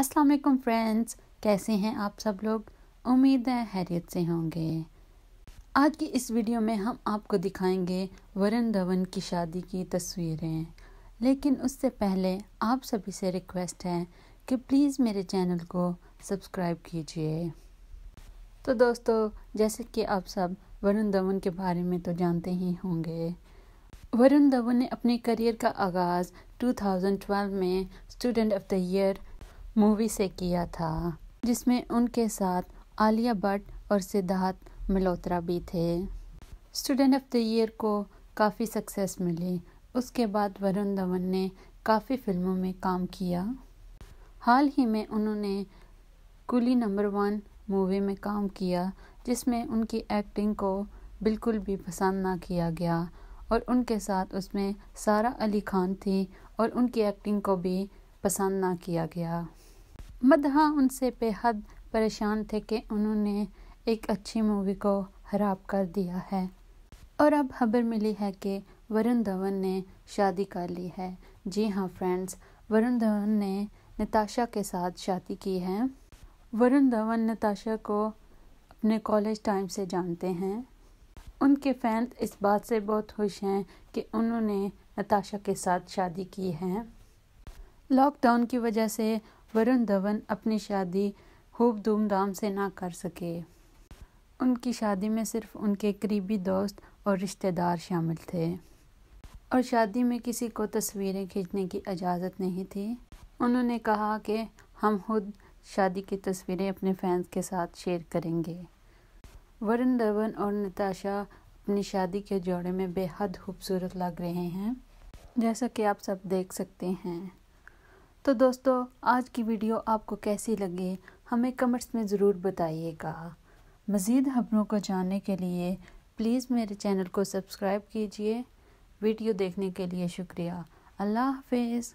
अस्सलाम वालेकुम फ्रेंड्स कैसे हैं आप सब लोग उम्मीद है हैरियत से होंगे आज की इस वीडियो में हम आपको दिखाएंगे वरुण धवन की शादी की तस्वीरें लेकिन उससे पहले आप सभी से रिक्वेस्ट है कि प्लीज़ मेरे चैनल को सब्सक्राइब कीजिए तो दोस्तों जैसे कि आप सब वरुण धवन के बारे में तो जानते ही होंगे वरुण धवन ने अपने करियर का आगाज़ 2012 में student of the year movie से किया था जिसमें उनके साथ आलिया भट्ट और सिद्धार्थ मल्होत्रा भी थे स्टूडेंट ऑफ द ईयर को काफ़ी सक्सेस मिली उसके बाद वरुण धवन ने काफ़ी फिल्मों में काम किया हाल ही में उन्होंने कुली नंबर वन मूवी में काम किया जिसमें उनकी एक्टिंग को बिल्कुल भी पसंद ना किया गया और उनके साथ उसमें सारा अली खान थी और उनकी एक्टिंग को भी पसंद ना किया गया मदहा उनसे बेहद परेशान थे कि उन्होंने एक अच्छी मूवी को खराब कर दिया है और अब खबर मिली है कि वरुण धवन ने शादी कर ली है जी हाँ फ्रेंड्स वरुण धवन ने नताशा के साथ शादी की है वरुण धवन नताशा को अपने कॉलेज टाइम से जानते हैं उनके फैंस इस बात से बहुत खुश हैं कि उन्होंने नताशा के साथ शादी की है लॉकडाउन की वजह से वरुण धवन अपनी शादी खूब धूमधाम से ना कर सके उनकी शादी में सिर्फ उनके करीबी दोस्त और रिश्तेदार शामिल थे और शादी में किसी को तस्वीरें खींचने की इजाज़त नहीं थी उन्होंने कहा कि हम खुद शादी की तस्वीरें अपने फैंस के साथ शेयर करेंगे वरुण धवन और नताशा अपनी शादी के जोड़े में बेहद खूबसूरत लग रहे हैं जैसा कि आप सब देख सकते हैं तो दोस्तों आज की वीडियो आपको कैसी लगी हमें कमेंट्स में ज़रूर बताइएगा मज़ीद खबरों को जानने के लिए प्लीज़ मेरे चैनल को सब्सक्राइब कीजिए वीडियो देखने के लिए शुक्रिया अल्लाह हाफिज़